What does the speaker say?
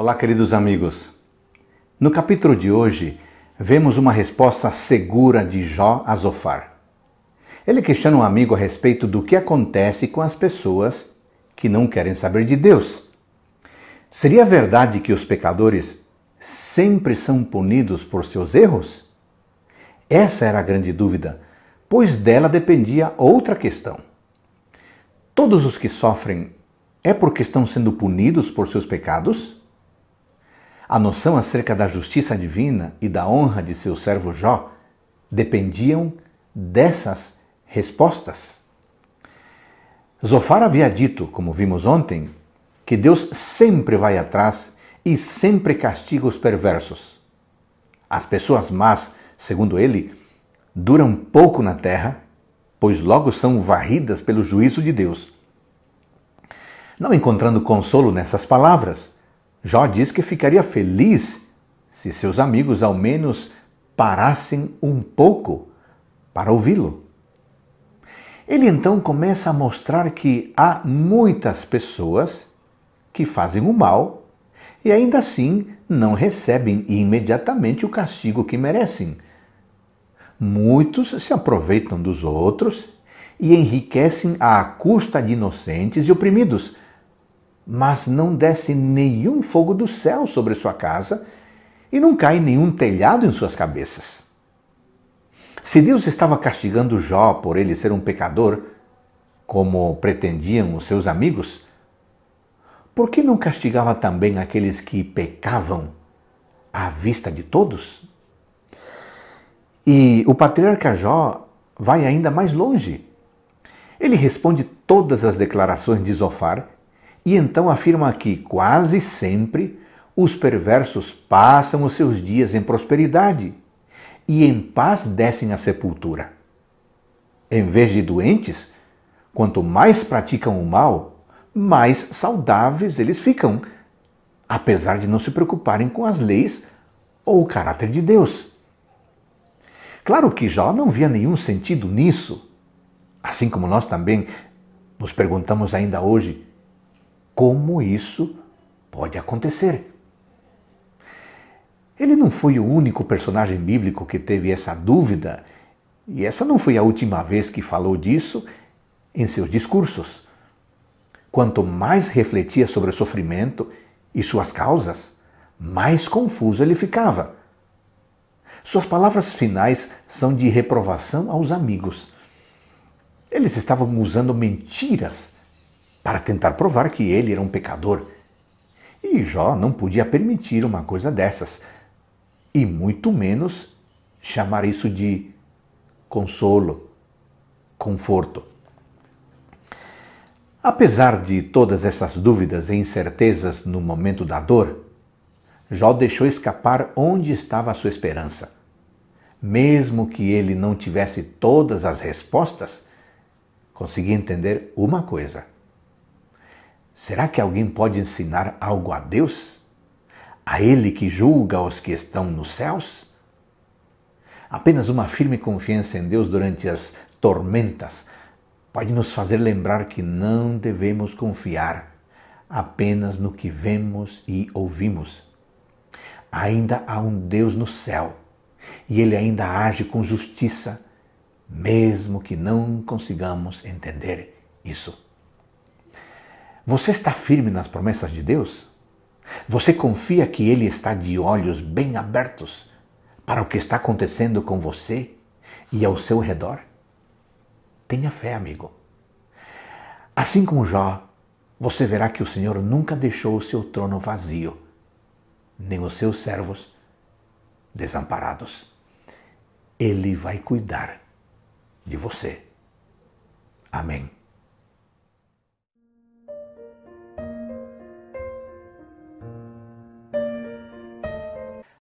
Olá, queridos amigos. No capítulo de hoje, vemos uma resposta segura de Jó a Zofar. Ele questiona um amigo a respeito do que acontece com as pessoas que não querem saber de Deus. Seria verdade que os pecadores sempre são punidos por seus erros? Essa era a grande dúvida, pois dela dependia outra questão. Todos os que sofrem é porque estão sendo punidos por seus pecados? A noção acerca da justiça divina e da honra de seu servo Jó dependiam dessas respostas. Zofar havia dito, como vimos ontem, que Deus sempre vai atrás e sempre castiga os perversos. As pessoas más, segundo ele, duram pouco na terra, pois logo são varridas pelo juízo de Deus. Não encontrando consolo nessas palavras, Jó diz que ficaria feliz se seus amigos ao menos parassem um pouco para ouvi-lo. Ele então começa a mostrar que há muitas pessoas que fazem o mal e ainda assim não recebem imediatamente o castigo que merecem. Muitos se aproveitam dos outros e enriquecem à custa de inocentes e oprimidos mas não desce nenhum fogo do céu sobre sua casa e não cai nenhum telhado em suas cabeças. Se Deus estava castigando Jó por ele ser um pecador, como pretendiam os seus amigos, por que não castigava também aqueles que pecavam à vista de todos? E o patriarca Jó vai ainda mais longe. Ele responde todas as declarações de Zofar e então afirma que quase sempre os perversos passam os seus dias em prosperidade e em paz descem à sepultura. Em vez de doentes, quanto mais praticam o mal, mais saudáveis eles ficam, apesar de não se preocuparem com as leis ou o caráter de Deus. Claro que Jó não via nenhum sentido nisso. Assim como nós também nos perguntamos ainda hoje, como isso pode acontecer. Ele não foi o único personagem bíblico que teve essa dúvida, e essa não foi a última vez que falou disso em seus discursos. Quanto mais refletia sobre o sofrimento e suas causas, mais confuso ele ficava. Suas palavras finais são de reprovação aos amigos. Eles estavam usando mentiras para tentar provar que ele era um pecador. E Jó não podia permitir uma coisa dessas, e muito menos chamar isso de consolo, conforto. Apesar de todas essas dúvidas e incertezas no momento da dor, Jó deixou escapar onde estava a sua esperança. Mesmo que ele não tivesse todas as respostas, conseguia entender uma coisa Será que alguém pode ensinar algo a Deus? A Ele que julga os que estão nos céus? Apenas uma firme confiança em Deus durante as tormentas pode nos fazer lembrar que não devemos confiar apenas no que vemos e ouvimos. Ainda há um Deus no céu e Ele ainda age com justiça, mesmo que não consigamos entender isso. Você está firme nas promessas de Deus? Você confia que Ele está de olhos bem abertos para o que está acontecendo com você e ao seu redor? Tenha fé, amigo. Assim como Jó, você verá que o Senhor nunca deixou o seu trono vazio, nem os seus servos desamparados. Ele vai cuidar de você. Amém.